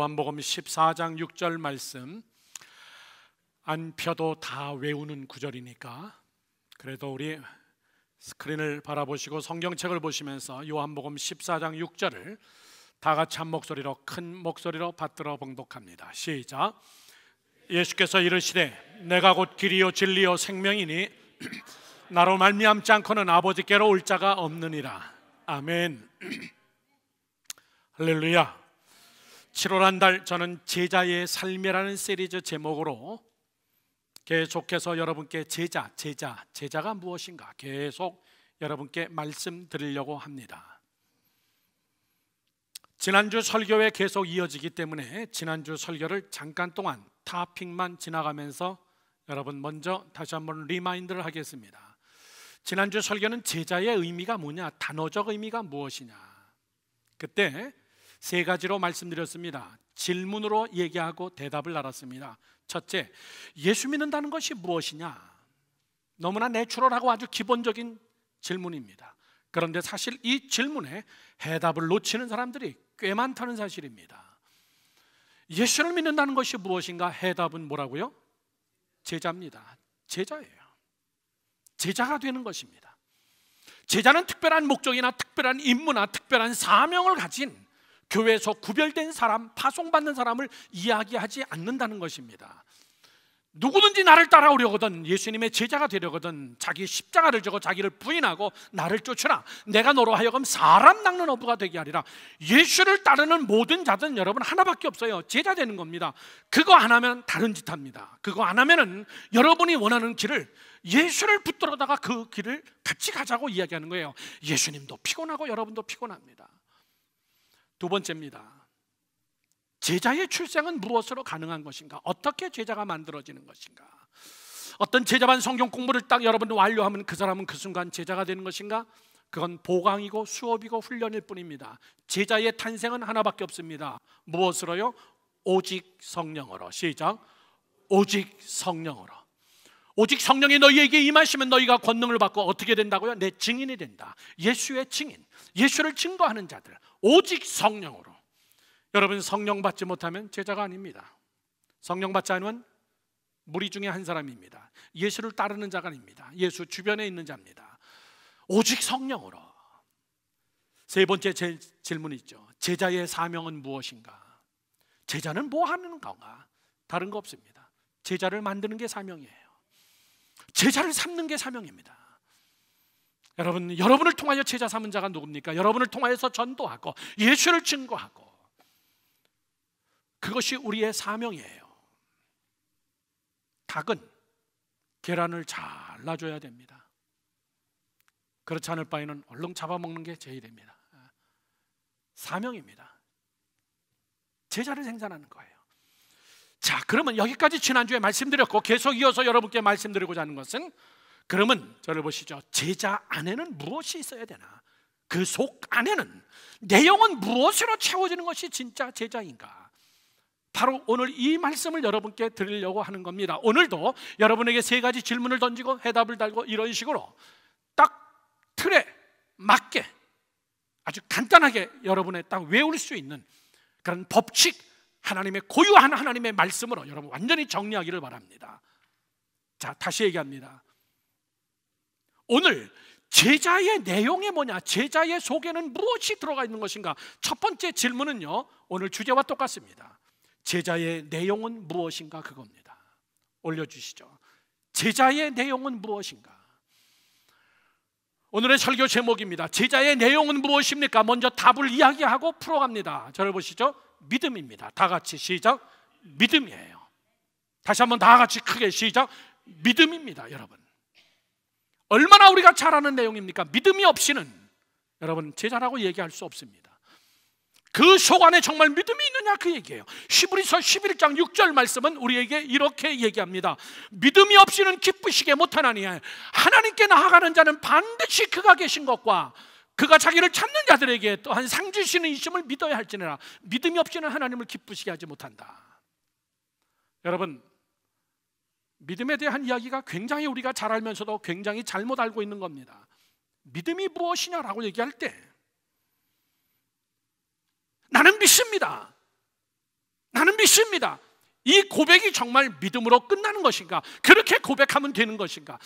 요한복음 14장 6절 말씀 안 펴도 다 외우는 구절이니까 그래도 우리 스크린을 바라보시고 성경책을 보시면서 요한복음 14장 6절을 다 같이 한 목소리로 큰 목소리로 받들어 봉독합니다. 시작. 예수께서 이르시되 내가 곧 길이요 진리요 생명이니 나로 말미암지 않고는 아버지께로 올 자가 없느니라. 아멘. 할렐루야. 7월 한 달 저는 제자의 삶이라는 시리즈 제목으로 계속해서 여러분께 제자, 제자, 제자가 무엇인가 계속 여러분께 말씀드리려고 합니다. 지난주 설교에 계속 이어지기 때문에 지난주 설교를 잠깐 동안 타핑만 지나가면서 여러분 먼저 다시 한번 리마인드를 하겠습니다. 지난주 설교는 제자의 의미가 뭐냐, 단어적 의미가 무엇이냐. 그때 세 가지로 말씀드렸습니다. 질문으로 얘기하고 대답을 알았습니다. 첫째, 예수 믿는다는 것이 무엇이냐? 너무나 내추럴하고 아주 기본적인 질문입니다. 그런데 사실 이 질문에 해답을 놓치는 사람들이 꽤 많다는 사실입니다. 예수를 믿는다는 것이 무엇인가? 해답은 뭐라고요? 제자입니다. 제자예요. 제자가 되는 것입니다. 제자는 특별한 목적이나 특별한 임무나 특별한 사명을 가진 교회에서 구별된 사람, 파송받는 사람을 이야기하지 않는다는 것입니다. 누구든지 나를 따라오려거든 예수님의 제자가 되려거든 자기 십자가를 저고 자기를 부인하고 나를 쫓으라 내가 너로 하여금 사람 낚는 어부가 되게 하리라 예수를 따르는 모든 자들 여러분 하나밖에 없어요 제자 되는 겁니다 그거 안 하면 다른 짓 합니다 그거 안 하면은 여러분이 원하는 길을 예수를 붙들어다가 그 길을 같이 가자고 이야기하는 거예요 예수님도 피곤하고 여러분도 피곤합니다 두 번째입니다. 제자의 출생은 무엇으로 가능한 것인가? 어떻게 제자가 만들어지는 것인가? 어떤 제자반 성경 공부를 딱 여러분 완료하면 그 사람은 그 순간 제자가 되는 것인가? 그건 보강이고 수업이고 훈련일 뿐입니다. 제자의 탄생은 하나밖에 없습니다. 무엇으로요? 오직 성령으로. 시작. 오직 성령으로. 오직 성령이 너희에게 임하시면 너희가 권능을 받고 어떻게 된다고요? 내 증인이 된다. 예수의 증인. 예수를 증거하는 자들. 오직 성령으로. 여러분 성령 받지 못하면 제자가 아닙니다. 성령 받지 않으면 무리 중에 한 사람입니다. 예수를 따르는 자가 아닙니다. 예수 주변에 있는 자입니다. 오직 성령으로. 세 번째 질문이 있죠. 제자의 사명은 무엇인가? 제자는 뭐 하는 건가? 다른 거 없습니다. 제자를 만드는 게 사명이에요. 제자를 삼는 게 사명입니다. 여러분, 여러분을 통하여 제자 삼은 자가 누굽니까? 여러분을 통하여서 전도하고 예수를 증거하고 그것이 우리의 사명이에요. 닭은 계란을 잘라줘야 됩니다. 그렇지 않을 바에는 얼른 잡아먹는 게 제일입니다. 사명입니다. 제자를 생산하는 거예요. 자, 그러면 여기까지 지난주에 말씀드렸고 계속 이어서 여러분께 말씀드리고자 하는 것은 그러면 저를 보시죠. 제자 안에는 무엇이 있어야 되나? 그 속 안에는 내용은 무엇으로 채워지는 것이 진짜 제자인가? 바로 오늘 이 말씀을 여러분께 드리려고 하는 겁니다. 오늘도 여러분에게 세 가지 질문을 던지고 해답을 달고 이런 식으로 딱 틀에 맞게 아주 간단하게 여러분의 딱 외울 수 있는 그런 법칙 하나님의 고유한 하나님의 말씀으로 여러분 완전히 정리하기를 바랍니다. 자, 다시 얘기합니다. 오늘 제자의 내용이 뭐냐? 제자의 속에는 무엇이 들어가 있는 것인가? 첫 번째 질문은요. 오늘 주제와 똑같습니다. 제자의 내용은 무엇인가 그겁니다. 올려 주시죠. 제자의 내용은 무엇인가? 오늘의 설교 제목입니다. 제자의 내용은 무엇입니까? 먼저 답을 이야기하고 풀어갑니다. 저를 보시죠. 믿음입니다. 다 같이 시작. 믿음이에요. 다시 한번 다 같이 크게 시작. 믿음입니다, 여러분. 얼마나 우리가 잘 아는 내용입니까? 믿음이 없이는 여러분 제자라고 얘기할 수 없습니다. 그 속안에 정말 믿음이 있느냐 그 얘기예요. 히브리서 11장 6절 말씀은 우리에게 이렇게 얘기합니다. 믿음이 없이는 기쁘시게 못하나니 하나님께 나아가는 자는 반드시 그가 계신 것과 그가 자기를 찾는 자들에게 또한 상 주시는 이심을 믿어야 할지니라 믿음이 없이는 하나님을 기쁘시게 하지 못한다. 여러분 믿음에 대한 이야기가 굉장히 우리가 잘 알면서도 굉장히 잘못 알고 있는 겁니다. 믿음이 무엇이냐라고 얘기할 때 나는 믿습니다. 나는 믿습니다. 이 고백이 정말 믿음으로 끝나는 것인가? 그렇게 고백하면 되는 것인가?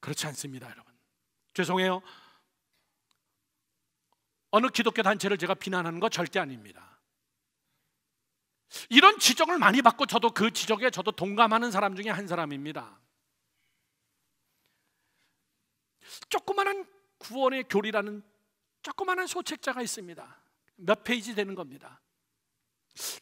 그렇지 않습니다, 여러분. 죄송해요. 어느 기독교 단체를 제가 비난하는 거 절대 아닙니다. 이런 지적을 많이 받고 저도 그 지적에 저도 동감하는 사람 중에 한 사람입니다. 조그마한 구원의 교리라는 조그마한 소책자가 있습니다. 몇 페이지 되는 겁니다.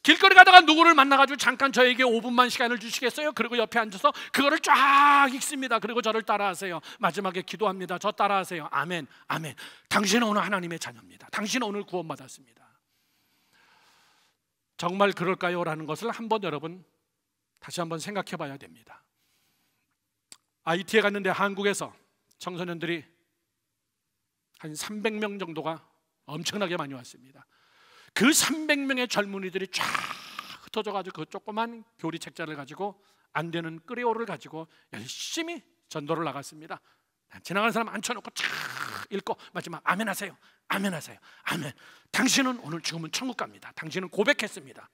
길거리 가다가 누구를 만나가지고 잠깐 저에게 5분만 시간을 주시겠어요? 그리고 옆에 앉아서 그거를 쫙 읽습니다. 그리고 저를 따라하세요. 마지막에 기도합니다. 저 따라하세요. 아멘, 아멘. 당신은 오늘 하나님의 자녀입니다. 당신은 오늘 구원받았습니다. 정말 그럴까요? 라는 것을 한번 여러분 다시 한번 생각해 봐야 됩니다. IT에 갔는데 한국에서 청소년들이 한 300명 정도가 엄청나게 많이 왔습니다. 그 300명의 젊은이들이 쫙 흩어져 가지고 그 조그만 교리 책자를 가지고 안 되는 끓레오를 가지고 열심히 전도를 나갔습니다. 지나가는 사람 앉혀놓고 쫙 읽고 마지막 아멘하세요, 아멘하세요, 아멘. 당신은 오늘 죽으면 천국 갑니다. 당신은 고백했습니다.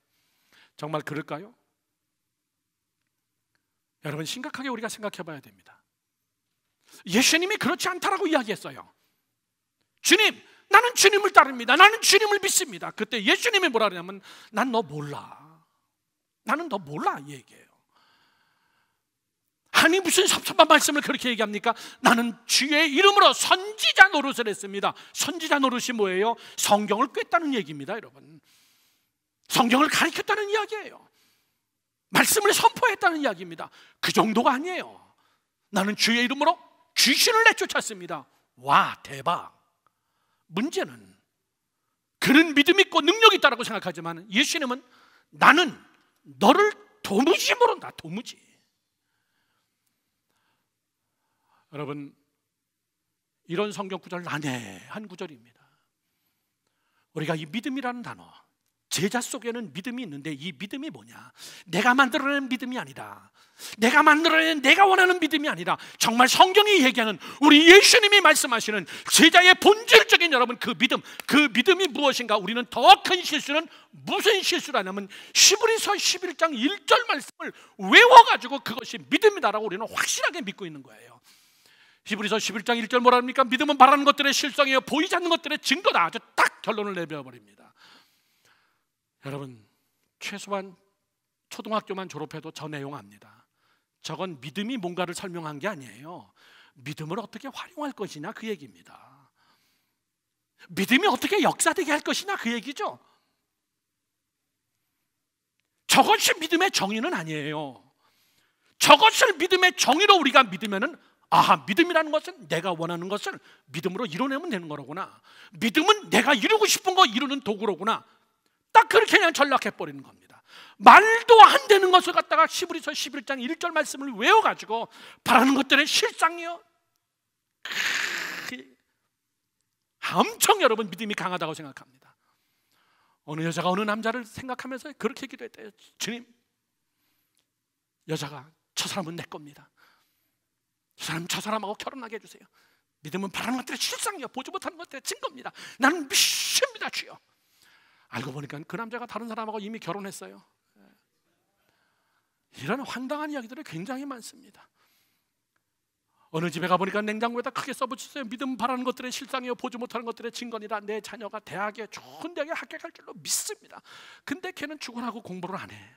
정말 그럴까요? 여러분 심각하게 우리가 생각해봐야 됩니다. 예수님이 그렇지 않다라고 이야기했어요. 주님, 나는 주님을 따릅니다. 나는 주님을 믿습니다. 그때 예수님이 뭐라 그러냐면 난 너 몰라. 나는 너 몰라 얘기해요. 아니 무슨 섭섭한 말씀을 그렇게 얘기합니까? 나는 주의 이름으로 선지자 노릇을 했습니다. 선지자 노릇이 뭐예요? 성경을 꿰다는 얘기입니다, 여러분. 성경을 가르쳤다는 이야기예요. 말씀을 선포했다는 이야기입니다. 그 정도가 아니에요. 나는 주의 이름으로 귀신을 내쫓았습니다. 와, 대박. 문제는 그는 믿음 있고 능력이 있다고 생각하지만 예수님은 나는 너를 도무지 모른다. 도무지. 여러분 이런 성경 구절 난해한 구절입니다. 우리가 이 믿음이라는 단어 제자 속에는 믿음이 있는데 이 믿음이 뭐냐? 내가 만들어낸 믿음이 아니라 내가 만들어낸 내가 원하는 믿음이 아니라 정말 성경이 얘기하는 우리 예수님이 말씀하시는 제자의 본질적인 여러분 그 믿음 그 믿음이 무엇인가 우리는 더 큰 실수는 무슨 실수라냐면 시브리서 11장 1절 말씀을 외워가지고 그것이 믿음이다라고 우리는 확실하게 믿고 있는 거예요 히브리서 11장 1절 뭐랍니까? 믿음은 바라는 것들의 실성이요 보이지 않는 것들의 증거다 아주 딱 결론을 내려버립니다 여러분 최소한 초등학교만 졸업해도 저 내용 압니다. 저건 믿음이 뭔가를 설명한 게 아니에요. 믿음을 어떻게 활용할 것이냐 그 얘기입니다. 믿음이 어떻게 역사되게 할 것이냐 그 얘기죠. 저것이 믿음의 정의는 아니에요. 저것을 믿음의 정의로 우리가 믿으면은 아하 믿음이라는 것은 내가 원하는 것을 믿음으로 이뤄내면 되는 거로구나. 믿음은 내가 이루고 싶은 거 이루는 도구로구나. 딱 그렇게 그냥 전락해 버리는 겁니다. 말도 안 되는 것을 갖다가 시브리서 11장 1절 말씀을 외워 가지고 바라는 것들의 실상이요. 엄청 여러분 믿음이 강하다고 생각합니다. 어느 여자가 어느 남자를 생각하면서 그렇게 기도했대요. 주님, 여자가 저 사람은 내 겁니다. 저 사람 저 사람하고 결혼하게 해주세요. 믿음은 바라는 것들의 실상이요 보지 못하는 것들의 증거입니다. 나는 믿습니다, 주여. 알고 보니까 그 남자가 다른 사람하고 이미 결혼했어요. 예. 이런 황당한 이야기들이 굉장히 많습니다. 어느 집에 가보니까 냉장고에다 크게 써붙였어 믿음 바라는 것들의 실상이요 보지 못하는 것들의 증거니라 내 자녀가 대학에 좋은 대학에 합격할 줄로 믿습니다. 근데 걔는 죽으라고 공부를 안 해.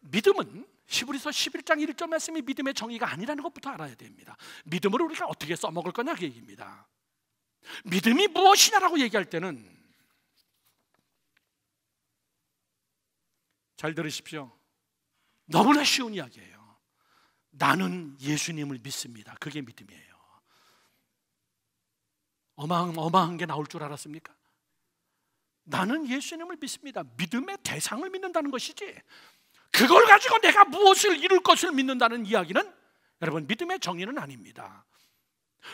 믿음은 시브리서 11장 1절 말씀이 믿음의 정의가 아니라는 것부터 알아야 됩니다. 믿음을 우리가 어떻게 써먹을 거냐 그 얘기입니다. 믿음이 무엇이냐라고 얘기할 때는 잘 들으십시오. 너무나 쉬운 이야기예요. 나는 예수님을 믿습니다. 그게 믿음이에요. 어마어마한 게 나올 줄 알았습니까? 나는 예수님을 믿습니다. 믿음의 대상을 믿는다는 것이지. 그걸 가지고 내가 무엇을 이룰 것을 믿는다는 이야기는 여러분 믿음의 정의는 아닙니다.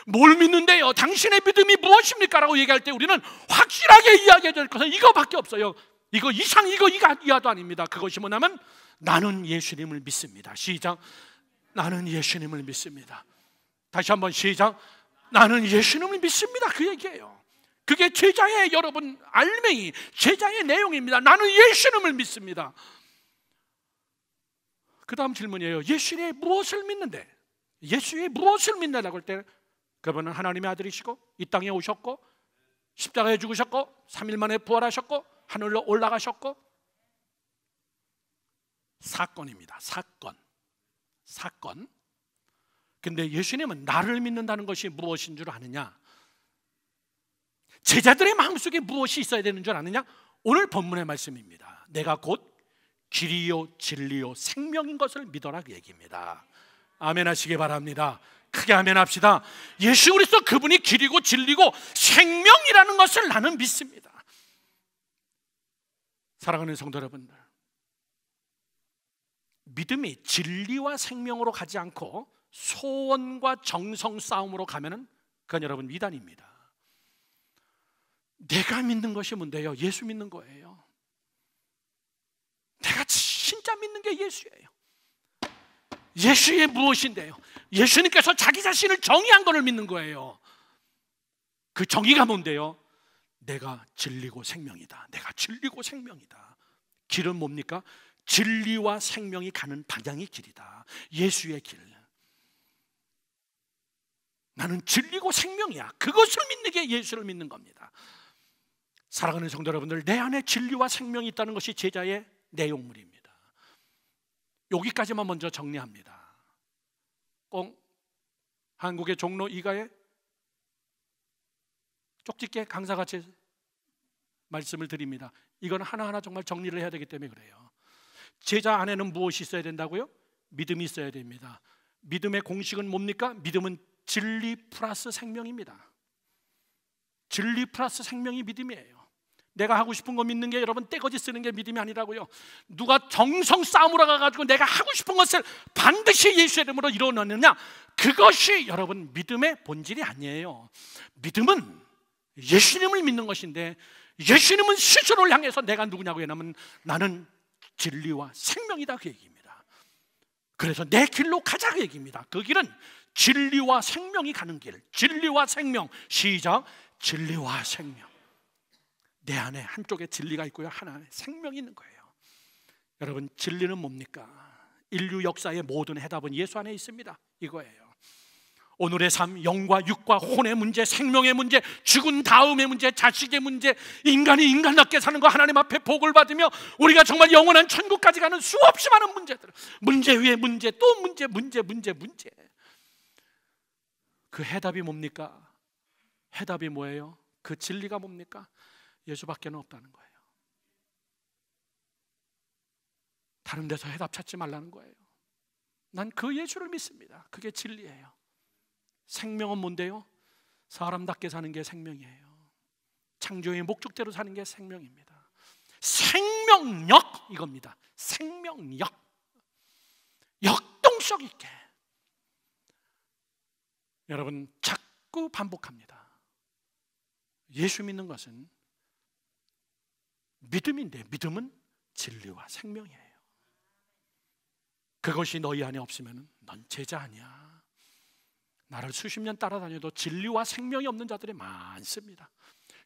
뭘 믿는데요? 당신의 믿음이 무엇입니까? 라고 얘기할 때 우리는 확실하게 이야기해야 될 것은 이거밖에 없어요. 이거 이상, 이거 이가, 이하도 아닙니다. 그것이 뭐냐면 나는 예수님을 믿습니다. 시작. 나는 예수님을 믿습니다. 다시 한번 시작. 나는 예수님을 믿습니다. 그 얘기예요. 그게 제자의 여러분 알맹이, 제자의 내용입니다. 나는 예수님을 믿습니다. 그 다음 질문이에요. 예수의 님 무엇을 믿는데? 예수의 무엇을 믿느라고 할때는 그분은 하나님의 아들이시고 이 땅에 오셨고 십자가에 죽으셨고 3일 만에 부활하셨고 하늘로 올라가셨고 사건입니다. 사건. 사건. 근데 예수님은 나를 믿는다는 것이 무엇인 줄 아느냐? 제자들의 마음속에 무엇이 있어야 되는 줄 아느냐? 오늘 본문의 말씀입니다. 내가 곧 길이요 진리요 생명인 것을 믿어라 그 얘기입니다. 아멘 하시기 바랍니다. 크게 하면 합시다. 예수 그리스도 그분이 길이고 진리고 생명이라는 것을 나는 믿습니다. 사랑하는 성도 여러분들. 믿음이 진리와 생명으로 가지 않고 소원과 정성 싸움으로 가면은 그건 여러분 위단입니다 내가 믿는 것이 뭔데요? 예수 믿는 거예요. 내가 진짜 믿는 게 예수예요. 예수의 무엇인데요? 예수님께서 자기 자신을 정의한 것을 믿는 거예요. 그 정의가 뭔데요? 내가 진리고 생명이다. 내가 진리고 생명이다. 길은 뭡니까? 진리와 생명이 가는 방향이 길이다. 예수의 길. 나는 진리고 생명이야. 그것을 믿는 게 예수를 믿는 겁니다. 사랑하는 성도 여러분들, 내 안에 진리와 생명이 있다는 것이 제자의 내용물입니다. 여기까지만 먼저 정리합니다. 꼭 한국의 종로 이가에 쪽집게 강사같이 말씀을 드립니다. 이건 하나하나 정말 정리를 해야 되기 때문에 그래요. 제자 안에는 무엇이 있어야 된다고요? 믿음이 있어야 됩니다. 믿음의 공식은 뭡니까? 믿음은 진리 플러스 생명입니다. 진리 플러스 생명이 믿음이에요. 내가 하고 싶은 거 믿는 게 여러분 떼거지 쓰는 게 믿음이 아니라고요. 누가 정성 싸움으로 가가지고 내가 하고 싶은 것을 반드시 예수 이름으로 이뤄내느냐 그것이 여러분 믿음의 본질이 아니에요. 믿음은 예수님을 믿는 것인데 예수님은 스스로를 향해서 내가 누구냐고 얘기하면 나는 진리와 생명이다 그 얘기입니다. 그래서 내 길로 가자 그 얘기입니다. 그 길은 진리와 생명이 가는 길. 진리와 생명 시작 진리와 생명. 내 안에 한쪽에 진리가 있고요. 하나 안에 생명이 있는 거예요. 여러분, 진리는 뭡니까? 인류 역사의 모든 해답은 예수 안에 있습니다. 이거예요. 오늘의 삶, 영과 육과 혼의 문제, 생명의 문제, 죽은 다음의 문제, 자식의 문제, 인간이 인간답게 사는 거 하나님 앞에 복을 받으며 우리가 정말 영원한 천국까지 가는 수없이 많은 문제들, 문제 위에 문제, 또 문제, 문제, 문제, 문제. 그 해답이 뭡니까? 해답이 뭐예요? 그 진리가 뭡니까? 예수밖에 없다는 거예요. 다른 데서 해답 찾지 말라는 거예요. 난 그 예수를 믿습니다. 그게 진리예요. 생명은 뭔데요? 사람답게 사는 게 생명이에요. 창조의 목적대로 사는 게 생명입니다. 생명력 이겁니다. 생명력. 역동성 있게. 여러분 자꾸 반복합니다. 예수 믿는 것은 믿음인데 믿음은 진리와 생명이에요. 그것이 너희 안에 없으면 넌 제자 아니야. 나를 수십 년 따라다녀도 진리와 생명이 없는 자들이 많습니다.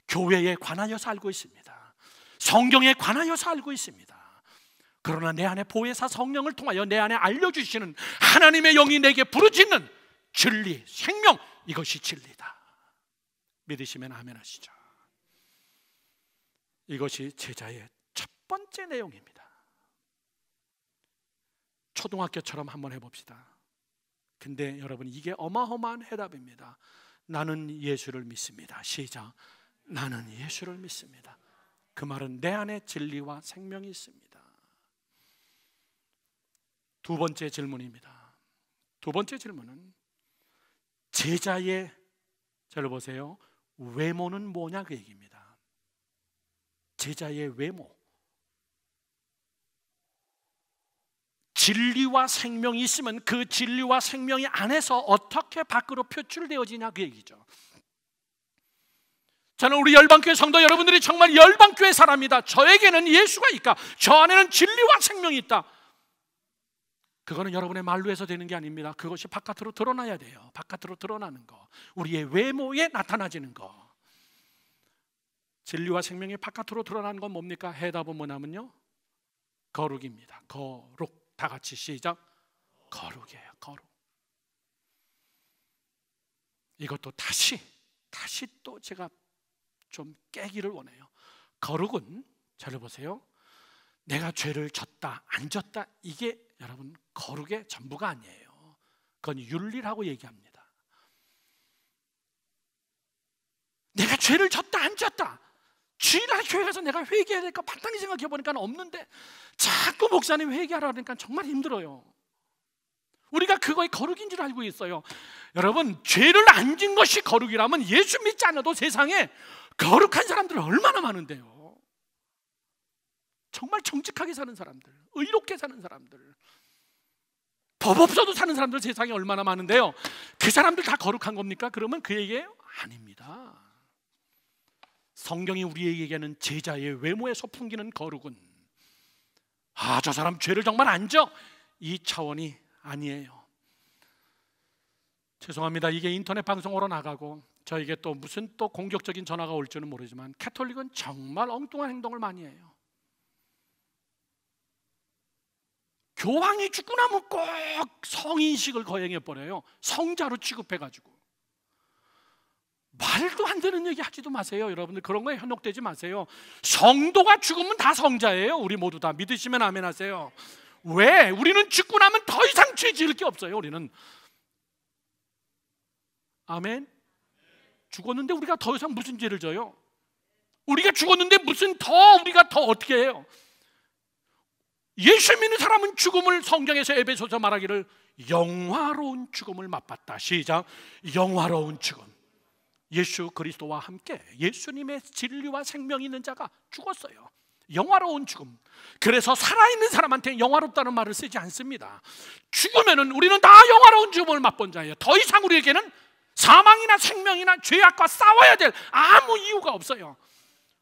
교회에 관하여서 알고 있습니다. 성경에 관하여서 알고 있습니다. 그러나 내 안에 보혜사 성령을 통하여 내 안에 알려주시는 하나님의 영이 내게 부르짖는 진리, 생명 이것이 진리다. 믿으시면 아멘 하시죠. 이것이 제자의 첫 번째 내용입니다. 초등학교처럼 한번 해봅시다. 근데 여러분 이게 어마어마한 해답입니다. 나는 예수를 믿습니다. 시작. 나는 예수를 믿습니다. 그 말은 내 안에 진리와 생명이 있습니다. 두 번째 질문입니다. 두 번째 질문은 제자의 잘 보세요. 외모는 뭐냐 그 얘기입니다. 제자의 외모, 진리와 생명이 있으면 그 진리와 생명이 안에서 어떻게 밖으로 표출되어지냐 그 얘기죠. 저는 우리 열방교회 성도 여러분들이 정말 열방교회 사람이다. 저에게는 예수가 있다. 저 안에는 진리와 생명이 있다. 그거는 여러분의 말로 해서 되는 게 아닙니다. 그것이 바깥으로 드러나야 돼요. 바깥으로 드러나는 거. 우리의 외모에 나타나지는 거. 진리와 생명이 바깥으로 드러난 건 뭡니까? 해답은 뭐냐면요. 거룩입니다. 거룩. 다 같이 시작. 거룩이에요. 거룩. 이것도 다시 다시 또 제가 좀 깨기를 원해요. 거룩은 잘 보세요. 내가 죄를 졌다 안 졌다 이게 여러분 거룩의 전부가 아니에요. 그건 윤리라고 얘기합니다. 내가 죄를 졌다 안 졌다 주일날 교회 가서 내가 회개해야 될까 마땅히 생각해 보니까 없는데 자꾸 목사님 회개하라 그러니까 정말 힘들어요. 우리가 그거에 거룩인 줄 알고 있어요. 여러분, 죄를 안진 것이 거룩이라면 예수 믿지 않아도 세상에 거룩한 사람들 얼마나 많은데요. 정말 정직하게 사는 사람들, 의롭게 사는 사람들, 법 없어도 사는 사람들 세상에 얼마나 많은데요. 그 사람들 다 거룩한 겁니까? 그러면 그 얘기예요? 아닙니다. 성경이 우리에게 는 제자의 외모에 서풍기는 거룩은 아, 저 사람 죄를 정말 안 져. 이 차원이 아니에요. 죄송합니다. 이게 인터넷 방송으로 나가고 저에게 또 무슨 또 공격적인 전화가 올 줄은 모르지만 캐톨릭은 정말 엉뚱한 행동을 많이 해요. 교황이 죽고 나면 꼭 성인식을 거행해 버려요. 성자로 취급해 가지고. 말도 안 되는 얘기 하지도 마세요. 여러분들 그런 거에 현혹되지 마세요. 성도가 죽으면 다 성자예요. 우리 모두 다 믿으시면 아멘 하세요. 왜? 우리는 죽고 나면 더 이상 죄 지을 게 없어요. 우리는 아멘. 죽었는데 우리가 더 이상 무슨 죄를 져요? 우리가 죽었는데 무슨 더 우리가 더 어떻게 해요? 예수 믿는 사람은 죽음을 성경에서 에베소서 말하기를 영화로운 죽음을 맛봤다. 시작. 영화로운 죽음. 예수 그리스도와 함께 예수님의 진리와 생명이 있는 자가 죽었어요. 영화로운 죽음. 그래서 살아있는 사람한테 영화롭다는 말을 쓰지 않습니다. 죽으면 우리는 다 영화로운 죽음을 맛본 자예요. 더 이상 우리에게는 사망이나 생명이나 죄악과 싸워야 될 아무 이유가 없어요.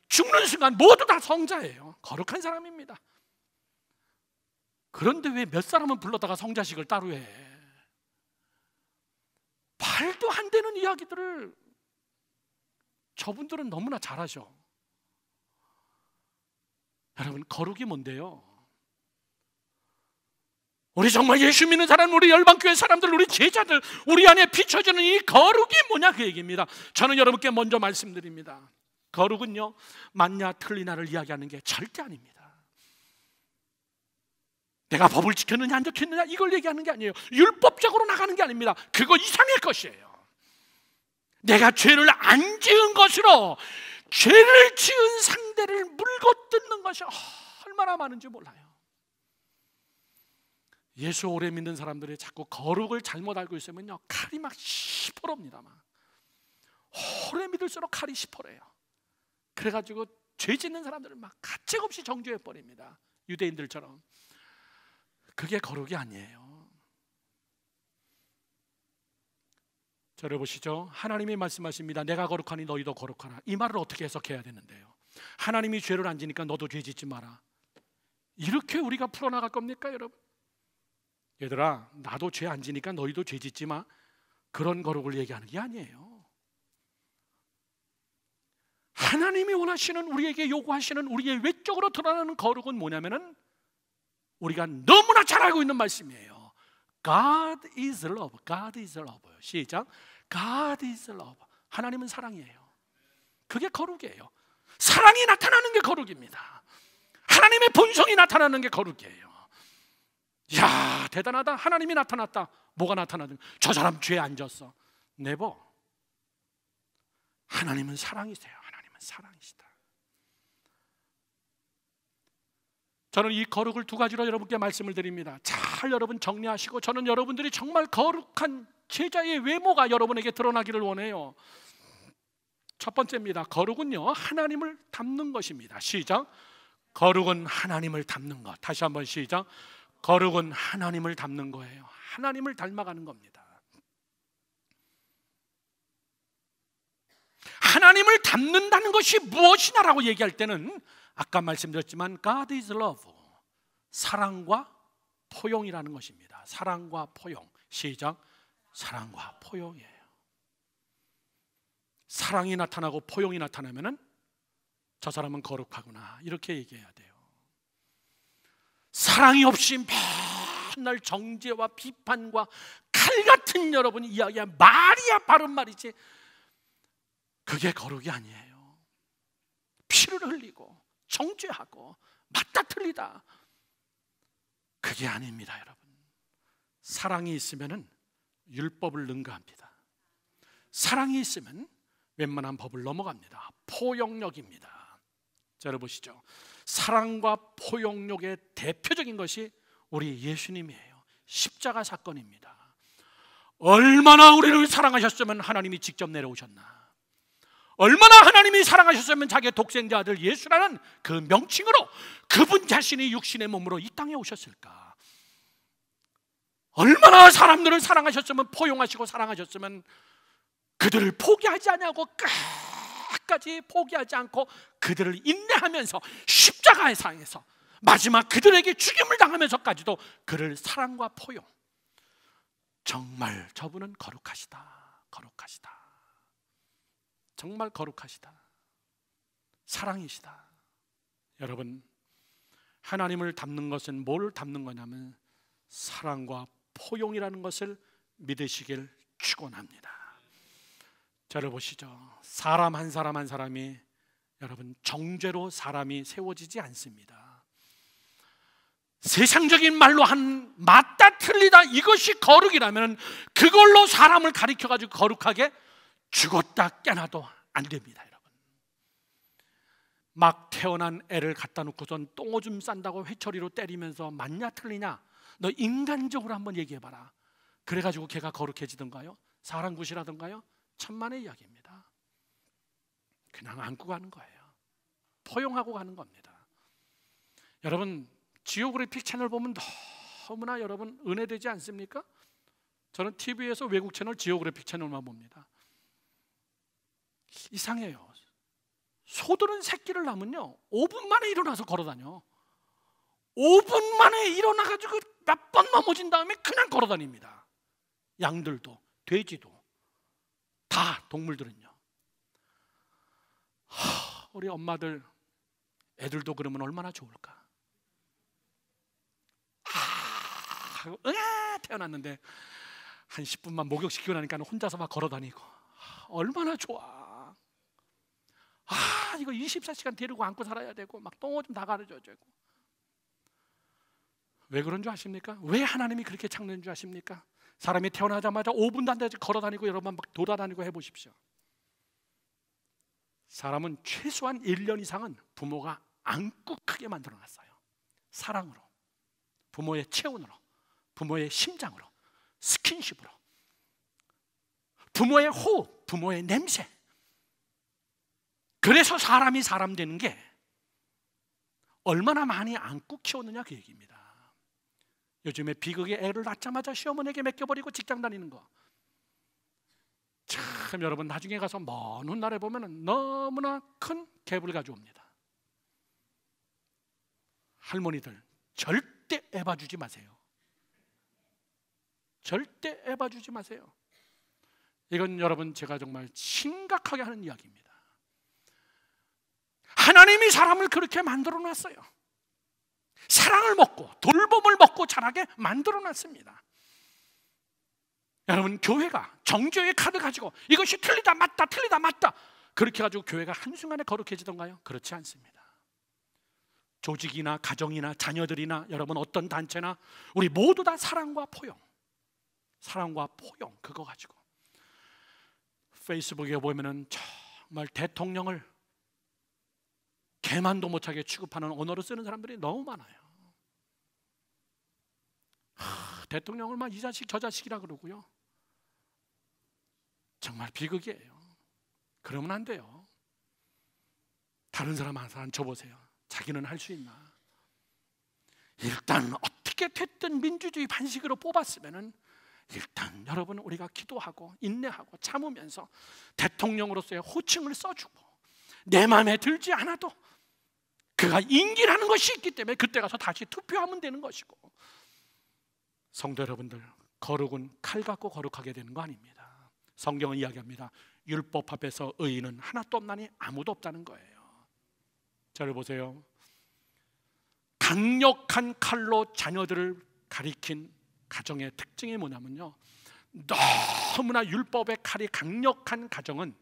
죽는 순간 모두 다 성자예요. 거룩한 사람입니다. 그런데 왜 몇 사람은 불러다가 성자식을 따로 해? 말도 안 되는 이야기들을 저분들은 너무나 잘하셔. 여러분, 거룩이 뭔데요? 우리 정말 예수 믿는 사람, 우리 열방교회 사람들, 우리 제자들, 우리 안에 비춰지는 이 거룩이 뭐냐 그 얘기입니다. 저는 여러분께 먼저 말씀드립니다. 거룩은요, 맞냐 틀리나를 이야기하는 게 절대 아닙니다. 내가 법을 지켰느냐 안 지켰느냐 이걸 얘기하는 게 아니에요. 율법적으로 나가는 게 아닙니다. 그거 이상의 것이에요. 내가 죄를 안 지은 것으로 죄를 지은 상대를 물고 뜯는 것이 얼마나 많은지 몰라요. 예수 오래 믿는 사람들이 자꾸 거룩을 잘못 알고 있으면요 칼이 막 시퍼럽니다 오래 믿을수록 칼이 시퍼래요 그래가지고 죄 짓는 사람들은 막 가책없이 정죄해 버립니다 유대인들처럼 그게 거룩이 아니에요 저를 보시죠. 하나님이 말씀하십니다. 내가 거룩하니 너희도 거룩하라. 이 말을 어떻게 해석해야 되는데요? 하나님이 죄를 안 지니까 너도 죄 짓지 마라. 이렇게 우리가 풀어나갈 겁니까, 여러분? 얘들아, 나도 죄 안 지니까 너희도 죄 짓지 마. 그런 거룩을 얘기하는 게 아니에요. 하나님이 원하시는 우리에게 요구하시는 우리의 외적으로 드러나는 거룩은 뭐냐면은 우리가 너무나 잘 알고 있는 말씀이에요. God is love. God is love. 시작. God is love. 하나님은 사랑이에요. 그게 거룩이에요. 사랑이 나타나는 게 거룩입니다. 하나님의 본성이 나타나는 게 거룩이에요. 야 대단하다. 하나님이 나타났다. 뭐가 나타나든 저 사람 죄에 안 졌어. 내버 하나님은 사랑이세요. 하나님은 사랑이시다. 저는 이 거룩을 두 가지로 여러분께 말씀을 드립니다. 잘 여러분 정리하시고 저는 여러분들이 정말 거룩한 제자의 외모가 여러분에게 드러나기를 원해요. 첫 번째입니다. 거룩은요, 하나님을 닮는 것입니다. 시작. 거룩은 하나님을 닮는 것. 다시 한번 시작. 거룩은 하나님을 닮는 거예요. 하나님을 닮아가는 겁니다. 하나님을 닮는다는 것이 무엇이냐라고 얘기할 때는 아까 말씀드렸지만 God is love. 사랑과 포용이라는 것입니다. 사랑과 포용. 시작. 사랑과 포용이에요. 사랑이 나타나고 포용이 나타나면저 사람은 거룩하구나. 이렇게 얘기해야 돼요. 사랑이 없이 맨날 정죄와 비판과 칼 같은 여러분 이야기야 말이야 바른 말이지. 그게 거룩이 아니에요. 피를 흘리고 정죄하고 맞다 틀리다. 그게 아닙니다, 여러분. 사랑이 있으면 율법을 능가합니다. 사랑이 있으면 웬만한 법을 넘어갑니다. 포용력입니다. 자, 여러분 보시죠 사랑과 포용력의 대표적인 것이 우리 예수님이에요. 십자가 사건입니다. 얼마나 우리를 사랑하셨으면 하나님이 직접 내려오셨나. 얼마나 하나님이 사랑하셨으면 자기의 독생자 아들 예수라는 그 명칭으로 그분 자신이 육신의 몸으로 이 땅에 오셨을까? 얼마나 사람들을 사랑하셨으면 포용하시고 사랑하셨으면 그들을 포기하지 않냐고 끝까지 포기하지 않고 그들을 인내하면서 십자가의 상에서 마지막 그들에게 죽임을 당하면서까지도 그를 사랑과 포용 정말 저분은 거룩하시다 거룩하시다 정말 거룩하시다. 사랑이시다. 여러분, 하나님을 닮는 것은 뭘 닮는 거냐면 사랑과 포용이라는 것을 믿으시길 축원합니다. 저를 보시죠. 사람 한 사람 한 사람이 여러분 정죄로 사람이 세워지지 않습니다. 세상적인 말로 한 맞다 틀리다 이것이 거룩이라면 그걸로 사람을 가리켜 가지고 거룩하게 죽었다 깨나도 안 됩니다, 여러분. 막 태어난 애를 갖다 놓고선 똥오줌 싼다고 회초리로 때리면서 맞냐 틀리냐? 너 인간적으로 한번 얘기해 봐라. 그래 가지고 걔가 거룩해지던가요? 사람 굿이라던가요? 천만의 이야기입니다. 그냥 안고 가는 거예요. 포용하고 가는 겁니다. 여러분, 지오그래픽 채널 보면 너무나 여러분 은혜되지 않습니까? 저는 TV에서 외국 채널 지오그래픽 채널만 봅니다. 이상해요. 소들은 새끼를 낳으면요. 5분 만에 일어나서 걸어 다녀. 5분 만에 일어나 가지고 몇번 넘어진 다음에 그냥 걸어 다닙니다. 양들도 돼지도 다 동물들은요. 하, 우리 엄마들 애들도 그러면 얼마나 좋을까? 아, 으아, 태어났는데 한 10분만 목욕시키고 나니까 혼자서 막 걸어 다니고 얼마나 좋아. 아 이거 24시간 데리고 안고 살아야 되고 막 똥오줌 다 가려줘야 되고 왜 그런 줄 아십니까? 왜 하나님이 그렇게 창는줄 아십니까? 사람이 태어나자마자 5분도 안 돼서 걸어다니고 여러분 막 돌아다니고 해보십시오 사람은 최소한 1년 이상은 부모가 안고 크게 만들어놨어요 사랑으로 부모의 체온으로 부모의 심장으로 스킨십으로 부모의 호흡, 부모의 냄새 그래서 사람이 사람 되는 게 얼마나 많이 안고 키웠느냐 그 얘기입니다. 요즘에 비극의 애를 낳자마자 시어머니에게 맡겨버리고 직장 다니는 거. 참 여러분 나중에 가서 먼 훗날에 보면 너무나 큰 갭을 가져옵니다. 할머니들 절대 애봐 주지 마세요. 절대 애봐 주지 마세요. 이건 여러분 제가 정말 심각하게 하는 이야기입니다. 하나님이 사람을 그렇게 만들어 놨어요. 사랑을 먹고 돌봄을 먹고 자라게 만들어 놨습니다. 여러분 교회가 정죄의 카드 가지고 이것이 틀리다 맞다 틀리다 맞다 그렇게 가지고 교회가 한순간에 거룩해지던가요? 그렇지 않습니다. 조직이나 가정이나 자녀들이나 여러분 어떤 단체나 우리 모두 다 사랑과 포용 사랑과 포용 그거 가지고 페이스북에 보면은 정말 대통령을 개만도 못하게 취급하는 언어를 쓰는 사람들이 너무 많아요. 하, 대통령을 막이 자식 저 자식이라 그러고요. 정말 비극이에요. 그러면 안 돼요. 다른 사람 한 사람 줘보세요. 자기는 할 수 있나? 일단 어떻게 됐든 민주주의 반식으로 뽑았으면은 일단 여러분 우리가 기도하고 인내하고 참으면서 대통령으로서의 호칭을 써주고 내 마음에 들지 않아도 그가 임기라는 것이 있기 때문에 그때 가서 다시 투표하면 되는 것이고 성도 여러분들 거룩은 칼 갖고 거룩하게 되는 거 아닙니다 성경은 이야기합니다 율법 앞에서 의인은 하나도 없나니 아무도 없다는 거예요 저를 보세요 강력한 칼로 자녀들을 가리킨 가정의 특징이 뭐냐면요 너무나 율법의 칼이 강력한 가정은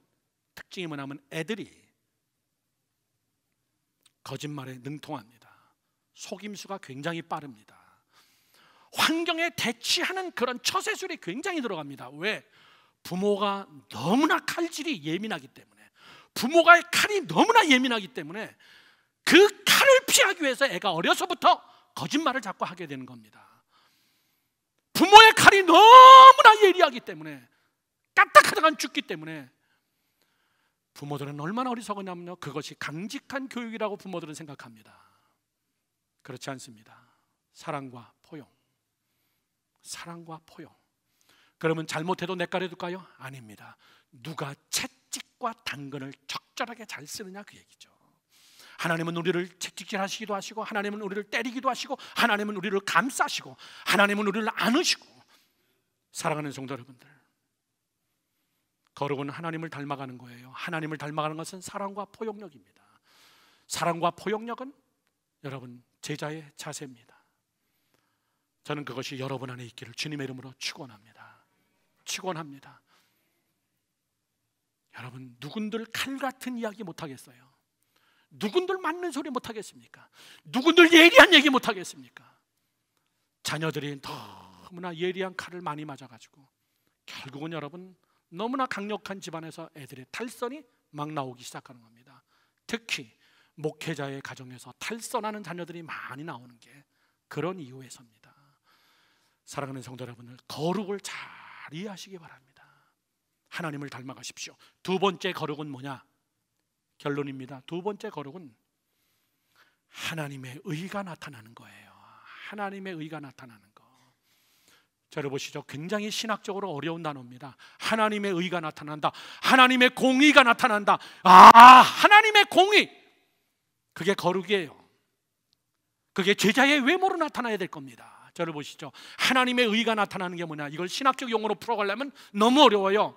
특징이 뭐냐면 애들이 거짓말에 능통합니다. 속임수가 굉장히 빠릅니다. 환경에 대치하는 그런 처세술이 굉장히 들어갑니다. 왜? 부모가 너무나 칼질이 예민하기 때문에 부모가의 칼이 너무나 예민하기 때문에 그 칼을 피하기 위해서 애가 어려서부터 거짓말을 자꾸 하게 되는 겁니다. 부모의 칼이 너무나 예리하기 때문에 까딱하다간 죽기 때문에 부모들은 얼마나 어리석었냐면요. 그것이 강직한 교육이라고 부모들은 생각합니다. 그렇지 않습니다. 사랑과 포용. 사랑과 포용. 그러면 잘못해도 내까려 둘까요? 아닙니다. 누가 채찍과 당근을 적절하게 잘 쓰느냐 그 얘기죠. 하나님은 우리를 채찍질 하시기도 하시고 하나님은 우리를 때리기도 하시고 하나님은 우리를 감싸시고 하나님은 우리를 안으시고 사랑하는 성도 여러분들 거룩은 하나님을 닮아가는 거예요. 하나님을 닮아가는 것은 사랑과 포용력입니다. 사랑과 포용력은 여러분 제자의 자세입니다. 저는 그것이 여러분 안에 있기를 주님의 이름으로 축원합니다. 축원합니다. 여러분 누군들 칼 같은 이야기 못 하겠어요. 누군들 맞는 소리 못 하겠습니까? 누군들 예리한 얘기 못 하겠습니까? 자녀들이 너무나 예리한 칼을 많이 맞아 가지고 결국은 여러분 너무나 강력한 집안에서 애들의 탈선이 막 나오기 시작하는 겁니다. 특히 목회자의 가정에서 탈선하는 자녀들이 많이 나오는 게 그런 이유에서입니다. 사랑하는 성도 여러분들, 거룩을 잘 이해하시기 바랍니다. 하나님을 닮아가십시오. 두 번째 거룩은 뭐냐? 결론입니다. 두 번째 거룩은 하나님의 의가 나타나는 거예요. 하나님의 의가 나타나는 거. 저를 보시죠. 굉장히 신학적으로 어려운 단어입니다. 하나님의 의가 나타난다. 하나님의 공의가 나타난다. 아, 하나님의 공의. 그게 거룩이에요. 그게 제자의 외모로 나타나야 될 겁니다. 저를 보시죠. 하나님의 의가 나타나는 게 뭐냐? 이걸 신학적 용어로 풀어가려면 너무 어려워요.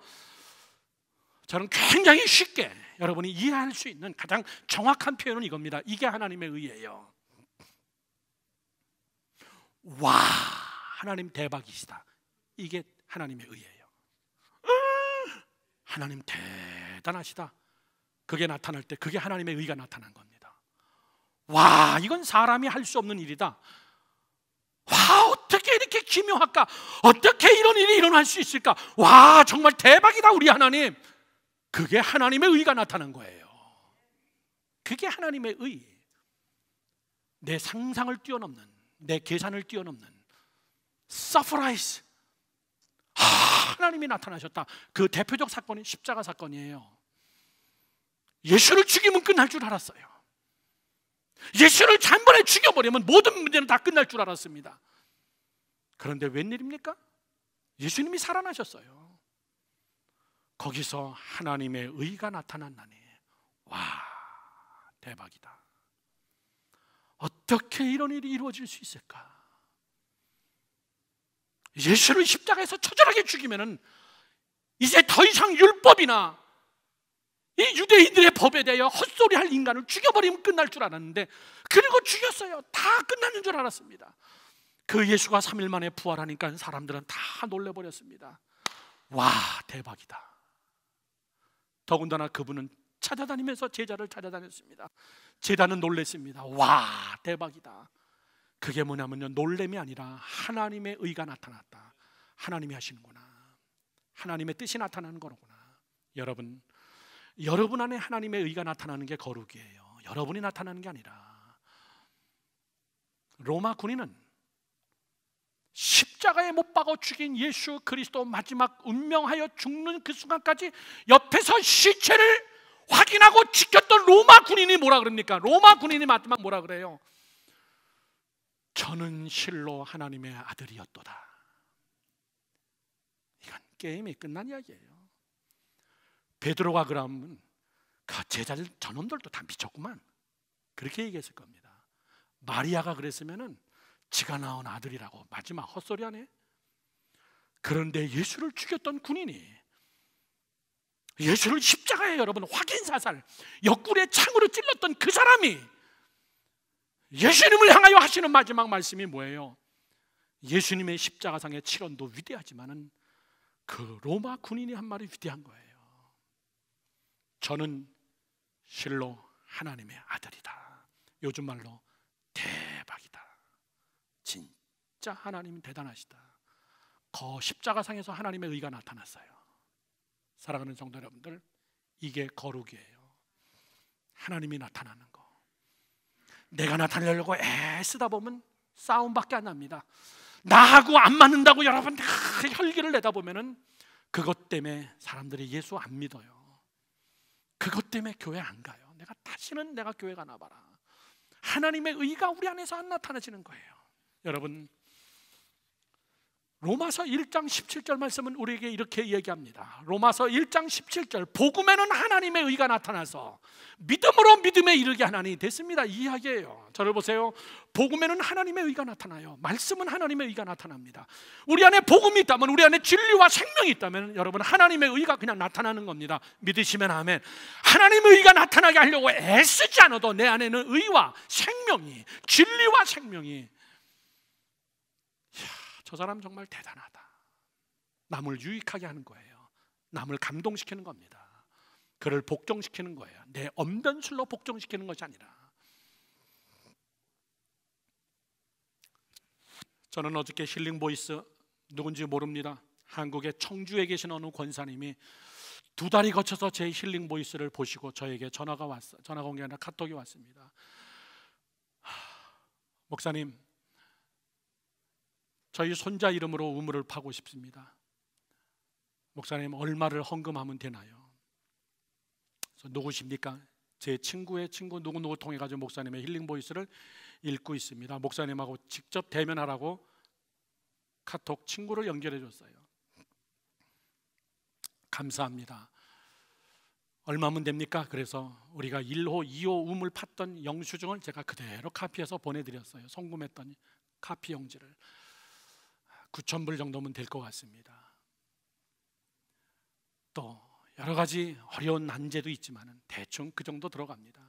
저는 굉장히 쉽게 여러분이 이해할 수 있는 가장 정확한 표현은 이겁니다. 이게 하나님의 의예요. 와. 하나님 대박이시다. 이게 하나님의 의예요. 아, 하나님 대단하시다. 그게 나타날 때 그게 하나님의 의가 나타난 겁니다. 와, 이건 사람이 할 수 없는 일이다. 와, 어떻게 이렇게 기묘할까? 어떻게 이런 일이 일어날 수 있을까? 와, 정말 대박이다, 우리 하나님. 그게 하나님의 의가 나타난 거예요. 그게 하나님의 의. 내 상상을 뛰어넘는, 내 계산을 뛰어넘는, 서프라이즈. 하나님이 나타나셨다. 그 대표적 사건이 십자가 사건이에요. 예수를 죽이면 끝날 줄 알았어요. 예수를 잔번에 죽여버리면 모든 문제는 다 끝날 줄 알았습니다. 그런데 웬일입니까? 예수님이 살아나셨어요. 거기서 하나님의 의가 나타났나니. 와, 대박이다. 어떻게 이런 일이 이루어질 수 있을까? 예수를 십자가에서 처절하게 죽이면은 이제 더 이상 율법이나 이 유대인들의 법에 대하여 헛소리할 인간을 죽여버리면 끝날 줄 알았는데 그리고 죽였어요. 다 끝나는 줄 알았습니다. 그 예수가 3일 만에 부활하니까 사람들은 다 놀래버렸습니다. 와 대박이다. 더군다나 그분은 찾아다니면서 제자를 찾아다녔습니다. 제자는 놀랬습니다. 와 대박이다. 그게 뭐냐면요. 놀램이 아니라 하나님의 의가 나타났다. 하나님이 하시는구나. 하나님의 뜻이 나타나는 거로구나. 여러분, 여러분 안에 하나님의 의가 나타나는 게 거룩이에요. 여러분이 나타나는 게 아니라 로마 군인은 십자가에 못 박아 죽인 예수 그리스도 마지막 운명하여 죽는 그 순간까지 옆에서 시체를 확인하고 지켰던 로마 군인이 뭐라 그럽니까? 로마 군인이 마지막 뭐라 그래요? 저는 실로 하나님의 아들이었도다. 이건 게임이 끝난 이야기예요. 베드로와 그람은 그 제자들 저들도다 미쳤구만. 그렇게 얘기했을 겁니다. 마리아가 그랬으면은 지가 낳은 아들이라고 마지막 헛소리하네. 그런데 예수를 죽였던 군인이 예수를 십자가에 여러분 확인 사살, 옆구리에 창으로 찔렀던 그 사람이 예수님을 향하여 하시는 마지막 말씀이 뭐예요? 예수님의 십자가상의 칠원도 위대하지만은 그 로마 군인이 한 말이 위대한 거예요. 저는 실로 하나님의 아들이다. 요즘 말로 대박이다. 진짜 하나님 대단하시다. 거 십자가상에서 하나님의 의가 나타났어요. 사랑하는 성도 여러분들, 이게 거룩이에요. 하나님이 나타나는 거. 내가 나타내려고 애쓰다 보면 싸움밖에 안 납니다. 나하고 안 맞는다고 여러분 다 혈기를 내다 보면 그것 때문에 사람들이 예수 안 믿어요. 그것 때문에 교회 안 가요. 내가 다시는 내가 교회 가나 봐라. 하나님의 의가 우리 안에서 안 나타나지는 거예요. 여러분 로마서 1장 17절 말씀은 우리에게 이렇게 얘기합니다. 로마서 1장 17절 복음에는 하나님의 의가 나타나서 믿음으로 믿음에 이르게 하나니 됐습니다. 이야기예요. 저를 보세요. 복음에는 하나님의 의가 나타나요. 말씀은 하나님의 의가 나타납니다. 우리 안에 복음이 있다면 우리 안에 진리와 생명이 있다면 여러분 하나님의 의가 그냥 나타나는 겁니다. 믿으시면 아멘. 하나님의 의가 나타나게 하려고 애쓰지 않아도 내 안에는 의와 생명이 진리와 생명이 저 사람 정말 대단하다. 남을 유익하게 하는 거예요. 남을 감동시키는 겁니다. 그를 복종시키는 거예요. 내 엄변술로 복종시키는 것이 아니라. 저는 어저께 힐링 보이스 누군지 모릅니다. 한국의 청주에 계신 어느 권사님이 두 달이 거쳐서 제 힐링 보이스를 보시고 저에게 전화가 왔어. 전화가 온게 아니라 카톡이 왔습니다. 하, 목사님, 저희 손자 이름으로 우물을 파고 싶습니다. 목사님 얼마를 헌금하면 되나요? 누구십니까? 제 친구의 친구 누구누구 통해 가지고 목사님의 힐링 보이스를 읽고 있습니다. 목사님하고 직접 대면하라고 카톡 친구를 연결해 줬어요. 감사합니다. 얼마면 됩니까? 그래서 우리가 1호, 2호 우물 팠던 영수증을 제가 그대로 카피해서 보내드렸어요. 송금했더니 카피 용지를. 9천불 정도면 될 것 같습니다. 또 여러 가지 어려운 난제도 있지만 대충 그 정도 들어갑니다.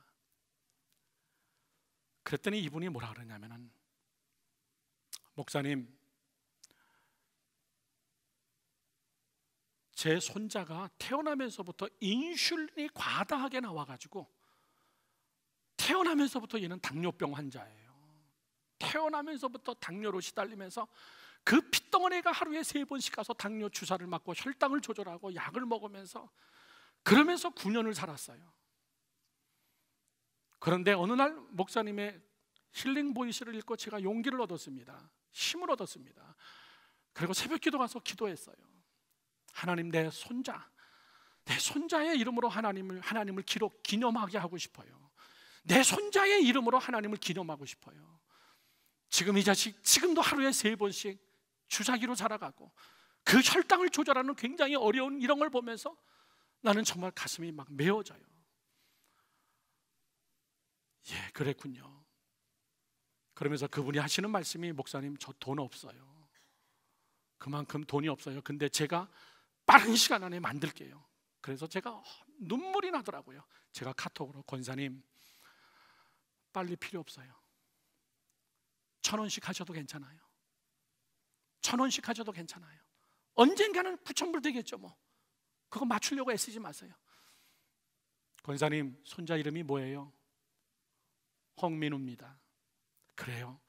그랬더니 이분이 뭐라 그러냐면 목사님 제 손자가 태어나면서부터 인슐린이 과다하게 나와가지고 태어나면서부터 얘는 당뇨병 환자예요. 태어나면서부터 당뇨로 시달리면서 그 핏덩어리가 하루에 세 번씩 가서 당뇨 주사를 맞고 혈당을 조절하고 약을 먹으면서 그러면서 9년을 살았어요. 그런데 어느 날 목사님의 힐링 보이스를 읽고 제가 용기를 얻었습니다. 힘을 얻었습니다. 그리고 새벽 기도 가서 기도했어요. 하나님 내 손자, 내 손자의 이름으로 하나님을 하나님을 기록 기념하게 하고 싶어요. 내 손자의 이름으로 하나님을 기념하고 싶어요. 지금 이 자식 지금도 하루에 세 번씩 주사기로 자라가고그 혈당을 조절하는 굉장히 어려운 이런 걸 보면서 나는 정말 가슴이 막 메어져요. 예, 그랬군요. 그러면서 그분이 하시는 말씀이 목사님 저 돈 없어요. 그만큼 돈이 없어요. 근데 제가 빠른 시간 안에 만들게요. 그래서 제가 눈물이 나더라고요. 제가 카톡으로 권사님 빨리 필요 없어요. 천 원씩 하셔도 괜찮아요. 천 원씩 하셔도 괜찮아요. 언젠가는 부천불 되겠죠 뭐. 그거 맞추려고 애쓰지 마세요. 권사님 손자 이름이 뭐예요? 홍민우입니다. 그래요.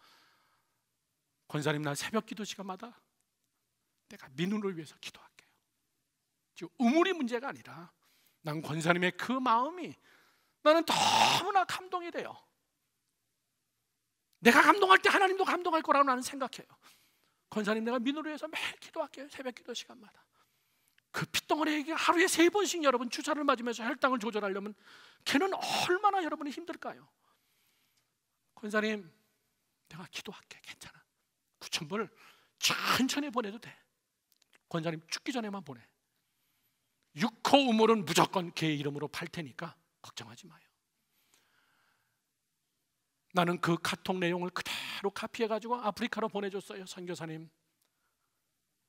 권사님 나 새벽 기도 시간마다 내가 민우를 위해서 기도할게요. 지금 우물이 문제가 아니라 난 권사님의 그 마음이 나는 너무나 감동이 돼요. 내가 감동할 때 하나님도 감동할 거라고 나는 생각해요. 권사님 내가 민호를 위해서 매일 기도할게요. 새벽 기도 시간마다. 그 핏덩어리에게 하루에 세 번씩 여러분 주사를 맞으면서 혈당을 조절하려면 걔는 얼마나 여러분이 힘들까요? 권사님 내가 기도할게 괜찮아. 9천 불 천천히 보내도 돼. 권사님 죽기 전에만 보내. 육호 우물은 무조건 걔 이름으로 팔 테니까 걱정하지 마요. 나는 그 카톡 내용을 그대로 카피해가지고 아프리카로 보내줬어요 선교사님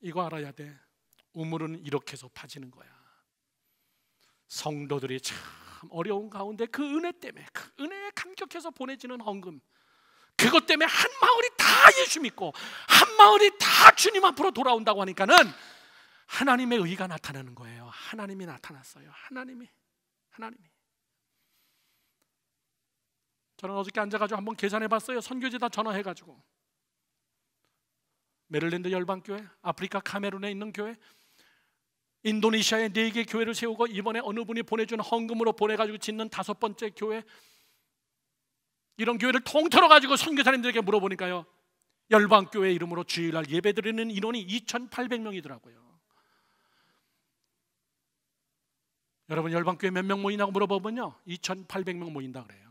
이거 알아야 돼 우물은 이렇게 해서 파지는 거야 성도들이 참 어려운 가운데 그 은혜 때문에 그 은혜에 감격해서 보내지는 헌금 그것 때문에 한 마을이 다 예수 믿고 한 마을이 다 주님 앞으로 돌아온다고 하니까는 하나님의 의가 나타나는 거예요 하나님이 나타났어요 하나님이 하나님이 저는 어저께 앉아가지고 한번 계산해봤어요. 선교지다 전화해가지고 메릴랜드 열방교회, 아프리카 카메룬에 있는 교회, 인도네시아에 네개 교회를 세우고 이번에 어느 분이 보내준 헌금으로 보내가지고 짓는 다섯 번째 교회 이런 교회를 통틀어 가지고 선교사님들에게 물어보니까요 열방교회 이름으로 주일날 예배드리는 인원이 2,800명이더라고요 여러분 열방교회 몇 명 모이냐고 물어보면요 2,800명 모인다 그래요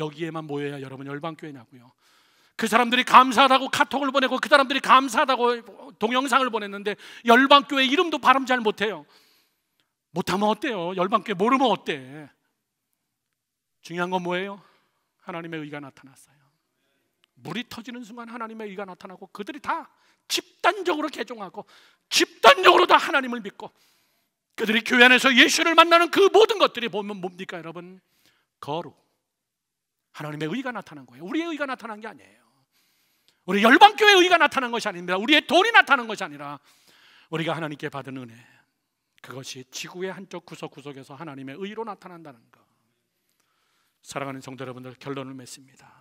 여기에만 모여야 여러분 열방교회냐고요. 그 사람들이 감사하다고 카톡을 보내고 그 사람들이 감사하다고 동영상을 보냈는데 열방교회 이름도 발음 잘 못해요. 못하면 어때요? 열방교회 모르면 어때? 중요한 건 뭐예요? 하나님의 의가 나타났어요. 물이 터지는 순간 하나님의 의가 나타나고 그들이 다 집단적으로 개종하고 집단적으로 다 하나님을 믿고 그들이 교회 안에서 예수를 만나는 그 모든 것들이 보면 뭡니까 여러분? 거룩, 하나님의 의가 나타난 거예요. 우리의 의가 나타난 게 아니에요. 우리 열방교회의 의가 나타난 것이 아닙니다. 우리의 돈이 나타난 것이 아니라 우리가 하나님께 받은 은혜 그것이 지구의 한쪽 구석구석에서 하나님의 의로 나타난다는 것. 사랑하는 성도 여러분들 결론을 맺습니다.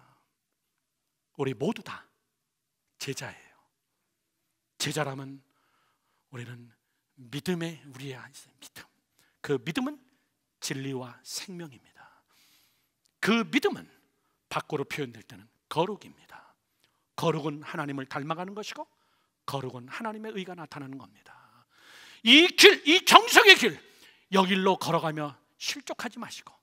우리 모두 다 제자예요. 제자라면 우리는 믿음에 우리의 안쓰 믿음. 그 믿음은 진리와 생명입니다. 그 믿음은 밖으로 표현될 때는 거룩입니다. 거룩은 하나님을 닮아가는 것이고 거룩은 하나님의 의가 나타나는 겁니다. 이 길, 이 정석의 길, 여길로 걸어가며 실족하지 마시고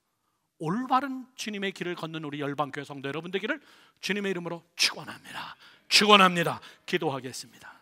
올바른 주님의 길을 걷는 우리 열방교회 성도 여러분들 길을 주님의 이름으로 축원합니다. 축원합니다. 기도하겠습니다.